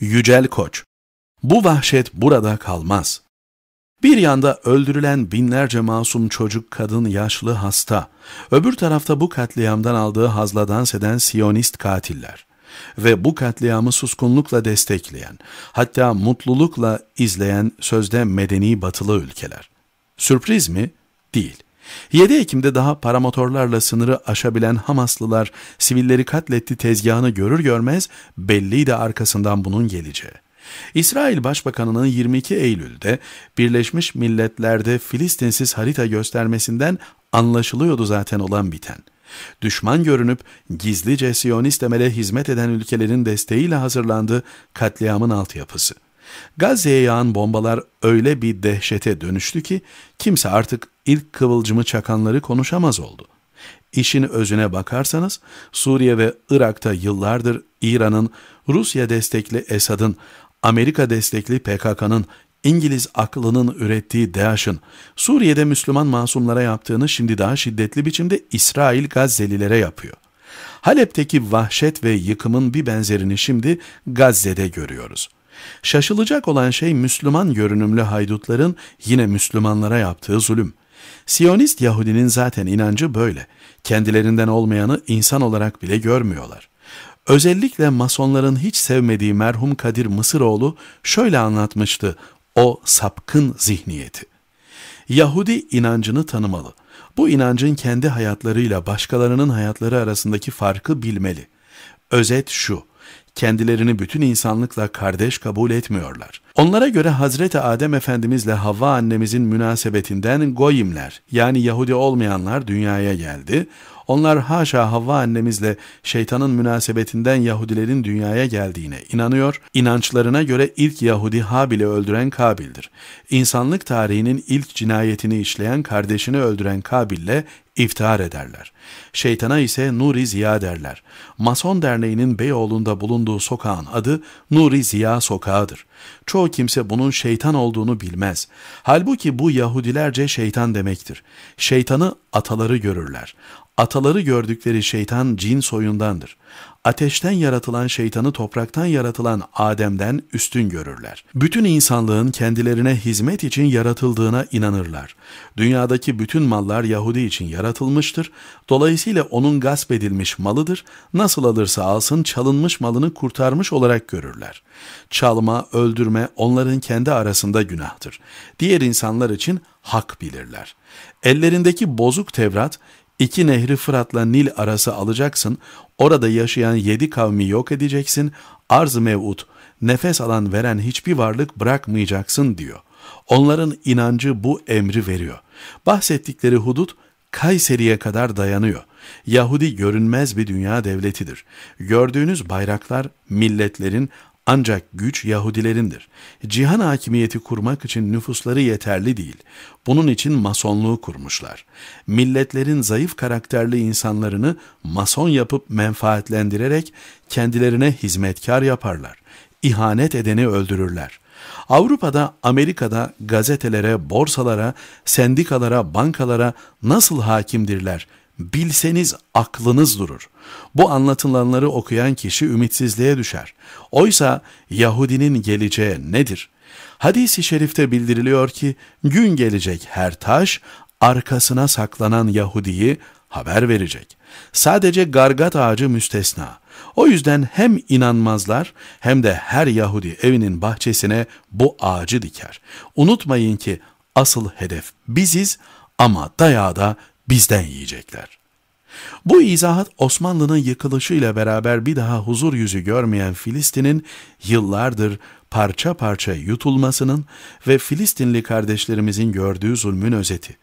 Yücel Koç Bu vahşet burada kalmaz. Bir yanda öldürülen binlerce masum çocuk, kadın, yaşlı, hasta. Öbür tarafta bu katliamdan aldığı hazla dans eden Siyonist katiller. Ve bu katliamı suskunlukla destekleyen, hatta mutlulukla izleyen sözde medeni batılı ülkeler. Sürpriz mi? Değil. 7 Ekim'de daha paramotorlarla sınırı aşabilen Hamaslılar sivilleri katletti tezgahını görür görmez belliydi arkasından bunun geleceği. İsrail Başbakanı'nın 22 Eylül'de Birleşmiş Milletler'de Filistinsiz harita göstermesinden anlaşılıyordu zaten olan biten. Düşman görünüp gizlice Siyonist emele hizmet eden ülkelerin desteğiyle hazırlandı katliamın altyapısı. Gazze'ye yağan bombalar öyle bir dehşete dönüştü ki kimse artık ilk kıvılcımı çakanları konuşamaz oldu. İşin özüne bakarsanız Suriye ve Irak'ta yıllardır İran'ın, Rusya destekli Esad'ın, Amerika destekli PKK'nın, İngiliz aklının ürettiği DAEŞ'ın Suriye'de Müslüman masumlara yaptığını şimdi daha şiddetli biçimde İsrail Gazzelilere yapıyor. Halep'teki vahşet ve yıkımın bir benzerini şimdi Gazze'de görüyoruz. Şaşılacak olan şey Müslüman görünümlü haydutların yine Müslümanlara yaptığı zulüm. Siyonist Yahudinin zaten inancı böyle. Kendilerinden olmayanı insan olarak bile görmüyorlar. Özellikle masonların hiç sevmediği merhum Kadir Mısıroğlu şöyle anlatmıştı o sapkın zihniyeti. Yahudi inancını tanımalı. Bu inancın kendi hayatlarıyla başkalarının hayatları arasındaki farkı bilmeli. Özet şu, kendilerini bütün insanlıkla kardeş kabul etmiyorlar. Onlara göre Hazreti Adem Efendimizle Havva annemizin münasebetinden Goyimler yani Yahudi olmayanlar dünyaya geldi. Onlar haşa Havva annemizle şeytanın münasebetinden Yahudilerin dünyaya geldiğine inanıyor. İnançlarına göre ilk Yahudi Habil'i öldüren Kabil'dir. İnsanlık tarihinin ilk cinayetini işleyen kardeşini öldüren Kabil'le İftihar ederler. Şeytana ise Nuri Ziya derler. Mason Derneği'nin Beyoğlu'nda bulunduğu sokağın adı Nuri Ziya Sokağı'dır. Çoğu kimse bunun şeytan olduğunu bilmez. Halbuki bu Yahudilerce şeytan demektir. Şeytanı ataları görürler. Ataları gördükleri şeytan cin soyundandır ateşten yaratılan şeytanı topraktan yaratılan Adem'den üstün görürler. Bütün insanlığın kendilerine hizmet için yaratıldığına inanırlar. Dünyadaki bütün mallar Yahudi için yaratılmıştır. Dolayısıyla onun gasp edilmiş malıdır. Nasıl alırsa alsın çalınmış malını kurtarmış olarak görürler. Çalma, öldürme onların kendi arasında günahtır. Diğer insanlar için hak bilirler. Ellerindeki bozuk Tevrat İki nehri Fırat'la Nil arası alacaksın, orada yaşayan yedi kavmi yok edeceksin, arz-ı mev'ut, nefes alan veren hiçbir varlık bırakmayacaksın diyor. Onların inancı bu emri veriyor. Bahsettikleri hudut Kayseri'ye kadar dayanıyor. Yahudi görünmez bir dünya devletidir. Gördüğünüz bayraklar milletlerin ancak güç Yahudilerindir. Cihan hakimiyeti kurmak için nüfusları yeterli değil. Bunun için masonluğu kurmuşlar. Milletlerin zayıf karakterli insanlarını mason yapıp menfaatlendirerek kendilerine hizmetkar yaparlar. İhanet edeni öldürürler. Avrupa'da, Amerika'da gazetelere, borsalara, sendikalara, bankalara nasıl hakimdirler Bilseniz aklınız durur. Bu anlatılanları okuyan kişi ümitsizliğe düşer. Oysa Yahudinin geleceği nedir? Hadis-i şerifte bildiriliyor ki gün gelecek her taş arkasına saklanan Yahudi'yi haber verecek. Sadece gargat ağacı müstesna. O yüzden hem inanmazlar hem de her Yahudi evinin bahçesine bu ağacı diker. Unutmayın ki asıl hedef biziz ama dayağı da bizden yiyecekler. Bu izahat Osmanlı'nın yıkılışıyla beraber bir daha huzur yüzü görmeyen Filistin'in yıllardır parça parça yutulmasının ve Filistinli kardeşlerimizin gördüğü zulmün özeti.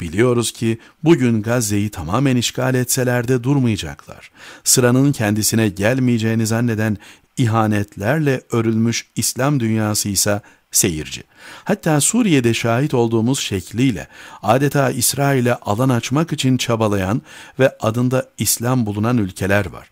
Biliyoruz ki bugün Gazze'yi tamamen işgal etseler de durmayacaklar. Sıranın kendisine gelmeyeceğini zanneden ihanetlerle örülmüş İslam dünyası ise seyirci. Hatta Suriye'de şahit olduğumuz şekliyle adeta İsrail'e alan açmak için çabalayan ve adında İslam bulunan ülkeler var.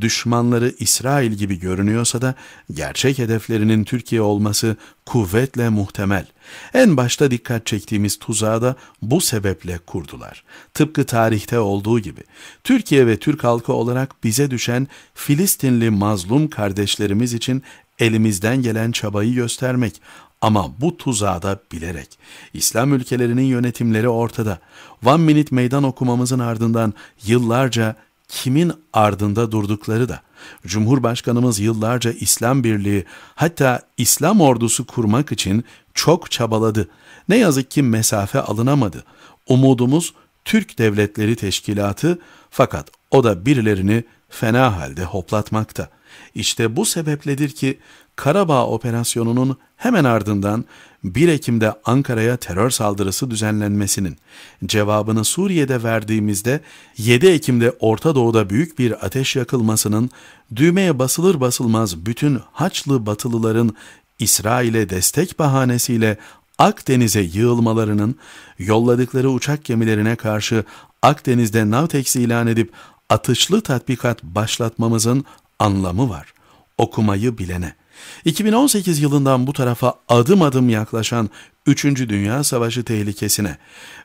Düşmanları İsrail gibi görünüyorsa da gerçek hedeflerinin Türkiye olması kuvvetle muhtemel. En başta dikkat çektiğimiz tuzağı da bu sebeple kurdular. Tıpkı tarihte olduğu gibi Türkiye ve Türk halkı olarak bize düşen Filistinli mazlum kardeşlerimiz için elimizden gelen çabayı göstermek ama bu tuzağı da bilerek. İslam ülkelerinin yönetimleri ortada. One minute meydan okumamızın ardından yıllarca kimin ardında durdukları da. Cumhurbaşkanımız yıllarca İslam Birliği hatta İslam ordusu kurmak için çok çabaladı. Ne yazık ki mesafe alınamadı. Umudumuz Türk Devletleri Teşkilatı fakat o da birilerini fena halde hoplatmakta. İşte bu sebepledir ki Karabağ operasyonunun hemen ardından 1 Ekim'de Ankara'ya terör saldırısı düzenlenmesinin cevabını Suriye'de verdiğimizde 7 Ekim'de Orta Doğu'da büyük bir ateş yakılmasının düğmeye basılır basılmaz bütün Haçlı Batılıların İsrail'e destek bahanesiyle Akdeniz'e yığılmalarının, yolladıkları uçak gemilerine karşı Akdeniz'de Navtex ilan edip atışlı tatbikat başlatmamızın anlamı var. Okumayı bilene. 2018 yılından bu tarafa adım adım yaklaşan 3. Dünya Savaşı tehlikesine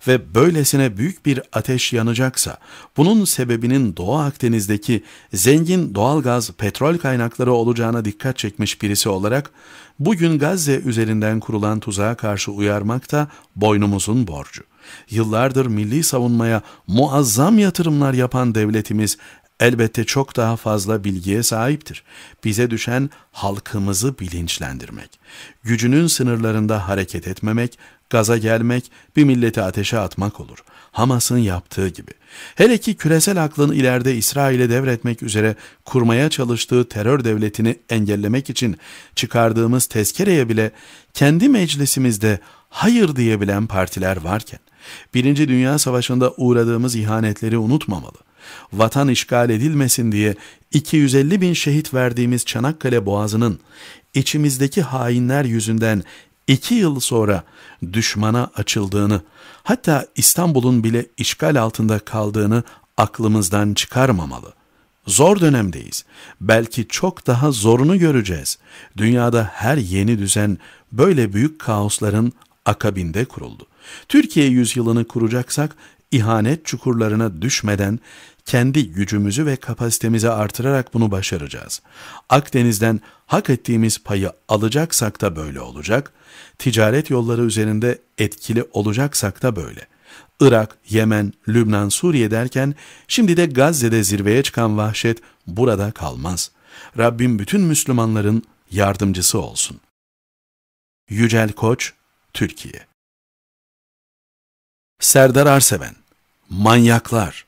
ve böylesine büyük bir ateş yanacaksa bunun sebebinin Doğu Akdeniz'deki zengin doğalgaz petrol kaynakları olacağına dikkat çekmiş birisi olarak bugün Gazze üzerinden kurulan tuzağa karşı uyarmak da boynumuzun borcu. Yıllardır milli savunmaya muazzam yatırımlar yapan devletimiz elbette çok daha fazla bilgiye sahiptir. Bize düşen halkımızı bilinçlendirmek. Gücünün sınırlarında hareket etmemek, gaza gelmek, bir milleti ateşe atmak olur. Hamas'ın yaptığı gibi. Hele ki küresel aklın ileride İsrail'e devretmek üzere kurmaya çalıştığı terör devletini engellemek için çıkardığımız tezkereye bile kendi meclisimizde hayır diyebilen partiler varken, Birinci Dünya Savaşı'nda uğradığımız ihanetleri unutmamalı vatan işgal edilmesin diye 250 bin şehit verdiğimiz Çanakkale Boğazı'nın içimizdeki hainler yüzünden iki yıl sonra düşmana açıldığını, hatta İstanbul'un bile işgal altında kaldığını aklımızdan çıkarmamalı. Zor dönemdeyiz. Belki çok daha zorunu göreceğiz. Dünyada her yeni düzen böyle büyük kaosların akabinde kuruldu. Türkiye yüzyılını kuracaksak ihanet çukurlarına düşmeden kendi gücümüzü ve kapasitemizi artırarak bunu başaracağız. Akdeniz'den hak ettiğimiz payı alacaksak da böyle olacak, ticaret yolları üzerinde etkili olacaksak da böyle. Irak, Yemen, Lübnan, Suriye derken şimdi de Gazze'de zirveye çıkan vahşet burada kalmaz. Rabbim bütün Müslümanların yardımcısı olsun. Yücel Koç, Türkiye Serdar Arseven Manyaklar.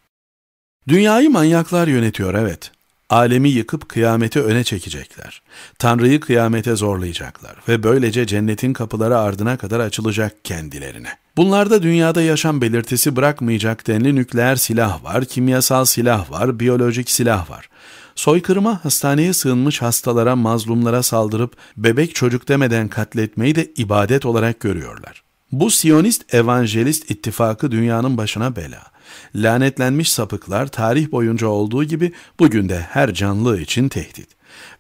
Dünyayı manyaklar yönetiyor evet. Alemi yıkıp kıyameti öne çekecekler. Tanrı'yı kıyamete zorlayacaklar ve böylece cennetin kapıları ardına kadar açılacak kendilerine. Bunlarda dünyada yaşam belirtisi bırakmayacak denli nükleer silah var, kimyasal silah var, biyolojik silah var. Soykırıma hastaneye sığınmış hastalara, mazlumlara saldırıp bebek çocuk demeden katletmeyi de ibadet olarak görüyorlar. Bu Siyonist Evangelist ittifakı dünyanın başına bela. Lanetlenmiş sapıklar tarih boyunca olduğu gibi bugün de her canlı için tehdit.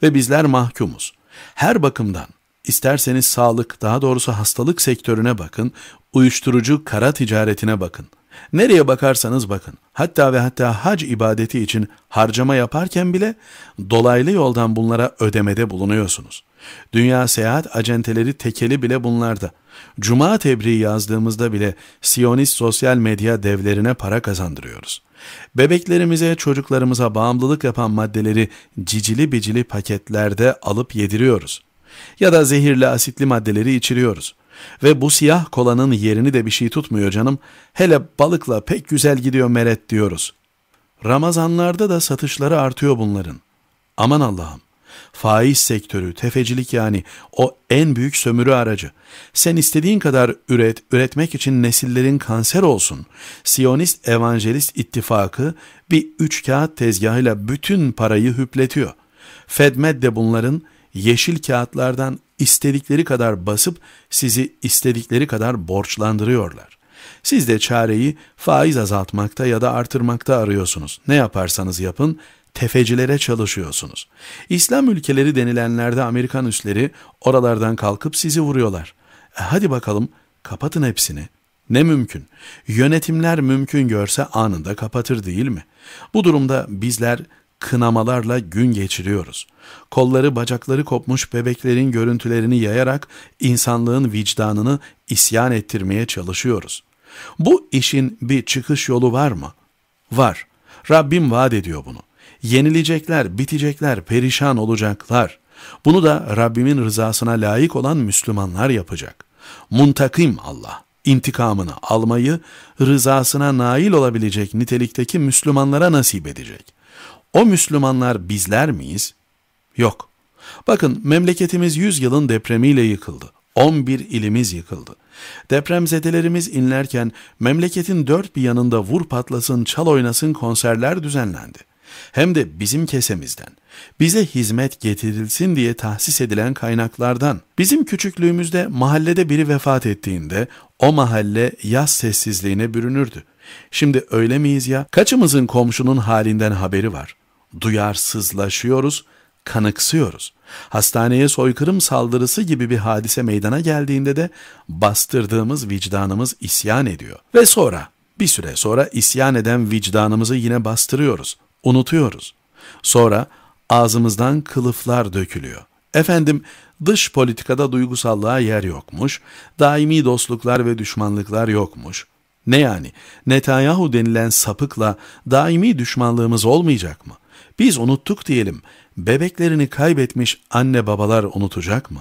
Ve bizler mahkumuz. Her bakımdan isterseniz sağlık daha doğrusu hastalık sektörüne bakın, uyuşturucu kara ticaretine bakın.'' Nereye bakarsanız bakın, hatta ve hatta hac ibadeti için harcama yaparken bile dolaylı yoldan bunlara ödemede bulunuyorsunuz. Dünya seyahat acenteleri tekeli bile bunlarda. Cuma tebriği yazdığımızda bile Siyonist sosyal medya devlerine para kazandırıyoruz. Bebeklerimize, çocuklarımıza bağımlılık yapan maddeleri cicili bicili paketlerde alıp yediriyoruz. Ya da zehirli asitli maddeleri içiriyoruz. Ve bu siyah kolanın yerini de bir şey tutmuyor canım. Hele balıkla pek güzel gidiyor meret diyoruz. Ramazanlarda da satışları artıyor bunların. Aman Allah'ım. Faiz sektörü, tefecilik yani o en büyük sömürü aracı. Sen istediğin kadar üret, üretmek için nesillerin kanser olsun. Siyonist Evangelist ittifakı bir üç kağıt tezgahıyla bütün parayı hüpletiyor. Fedmed de bunların yeşil kağıtlardan istedikleri kadar basıp sizi istedikleri kadar borçlandırıyorlar. Siz de çareyi faiz azaltmakta ya da artırmakta arıyorsunuz. Ne yaparsanız yapın tefecilere çalışıyorsunuz. İslam ülkeleri denilenlerde Amerikan üsleri oralardan kalkıp sizi vuruyorlar. E hadi bakalım kapatın hepsini. Ne mümkün? Yönetimler mümkün görse anında kapatır değil mi? Bu durumda bizler kınamalarla gün geçiriyoruz. Kolları bacakları kopmuş bebeklerin görüntülerini yayarak insanlığın vicdanını isyan ettirmeye çalışıyoruz. Bu işin bir çıkış yolu var mı? Var. Rabbim vaat ediyor bunu. Yenilecekler, bitecekler, perişan olacaklar. Bunu da Rabbimin rızasına layık olan Müslümanlar yapacak. Muntakim Allah intikamını almayı rızasına nail olabilecek nitelikteki Müslümanlara nasip edecek. O Müslümanlar bizler miyiz? Yok. Bakın memleketimiz 100 yılın depremiyle yıkıldı. 11 ilimiz yıkıldı. Depremzedelerimiz inlerken memleketin dört bir yanında vur patlasın çal oynasın konserler düzenlendi. Hem de bizim kesemizden, bize hizmet getirilsin diye tahsis edilen kaynaklardan. Bizim küçüklüğümüzde mahallede biri vefat ettiğinde o mahalle yaz sessizliğine bürünürdü. Şimdi öyle miyiz ya? Kaçımızın komşunun halinden haberi var? duyarsızlaşıyoruz, kanıksıyoruz. Hastaneye soykırım saldırısı gibi bir hadise meydana geldiğinde de bastırdığımız vicdanımız isyan ediyor. Ve sonra, bir süre sonra isyan eden vicdanımızı yine bastırıyoruz, unutuyoruz. Sonra ağzımızdan kılıflar dökülüyor. Efendim dış politikada duygusallığa yer yokmuş, daimi dostluklar ve düşmanlıklar yokmuş. Ne yani Netanyahu denilen sapıkla daimi düşmanlığımız olmayacak mı? Biz unuttuk diyelim. Bebeklerini kaybetmiş anne babalar unutacak mı?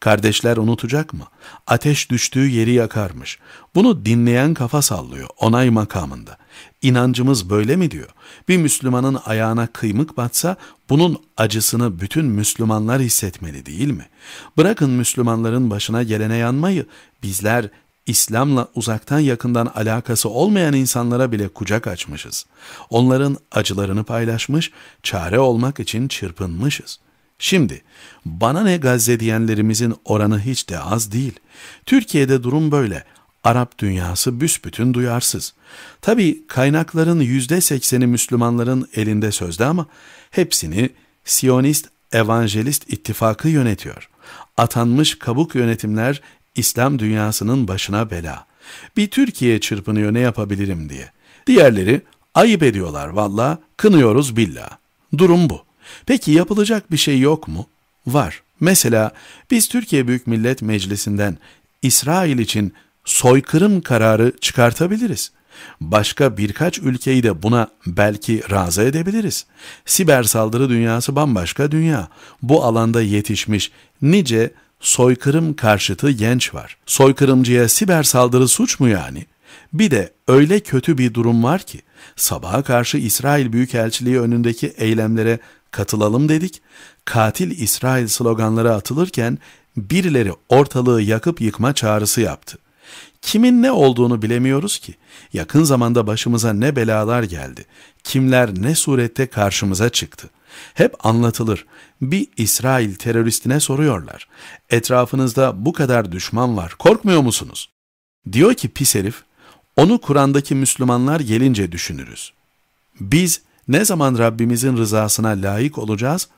Kardeşler unutacak mı? Ateş düştüğü yeri yakarmış. Bunu dinleyen kafa sallıyor onay makamında. İnancımız böyle mi diyor? Bir Müslümanın ayağına kıymık batsa bunun acısını bütün Müslümanlar hissetmeli değil mi? Bırakın Müslümanların başına gelene yanmayı bizler İslam'la uzaktan yakından alakası olmayan insanlara bile kucak açmışız. Onların acılarını paylaşmış, çare olmak için çırpınmışız. Şimdi bana ne Gazze diyenlerimizin oranı hiç de az değil. Türkiye'de durum böyle. Arap dünyası büsbütün duyarsız. Tabi kaynakların yüzde sekseni Müslümanların elinde sözde ama hepsini Siyonist Evangelist ittifakı yönetiyor. Atanmış kabuk yönetimler İslam dünyasının başına bela. Bir Türkiye çırpınıyor ne yapabilirim diye. Diğerleri ayıp ediyorlar valla, kınıyoruz billa. Durum bu. Peki yapılacak bir şey yok mu? Var. Mesela biz Türkiye Büyük Millet Meclisi'nden İsrail için soykırım kararı çıkartabiliriz. Başka birkaç ülkeyi de buna belki razı edebiliriz. Siber saldırı dünyası bambaşka dünya. Bu alanda yetişmiş nice soykırım karşıtı genç var. Soykırımcıya siber saldırı suç mu yani? Bir de öyle kötü bir durum var ki sabaha karşı İsrail Büyükelçiliği önündeki eylemlere katılalım dedik. Katil İsrail sloganları atılırken birileri ortalığı yakıp yıkma çağrısı yaptı. Kimin ne olduğunu bilemiyoruz ki. Yakın zamanda başımıza ne belalar geldi, kimler ne surette karşımıza çıktı.'' Hep anlatılır. Bir İsrail teröristine soruyorlar. Etrafınızda bu kadar düşman var, korkmuyor musunuz? Diyor ki pis herif, onu Kur'an'daki Müslümanlar gelince düşünürüz. Biz ne zaman Rabbimizin rızasına layık olacağız,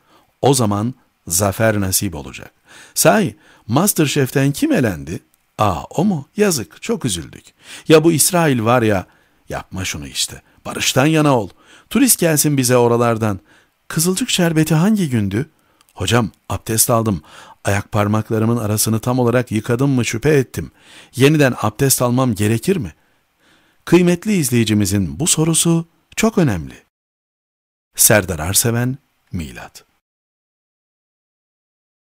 o zaman zafer nasip olacak. Sahi, Masterchef'ten kim elendi? Aa o mu? Yazık, çok üzüldük. Ya bu İsrail var ya, yapma şunu işte, barıştan yana ol. Turist gelsin bize oralardan.'' Kızılcık şerbeti hangi gündü? Hocam abdest aldım. Ayak parmaklarımın arasını tam olarak yıkadım mı şüphe ettim. Yeniden abdest almam gerekir mi? Kıymetli izleyicimizin bu sorusu çok önemli. Serdar Arseven, Milat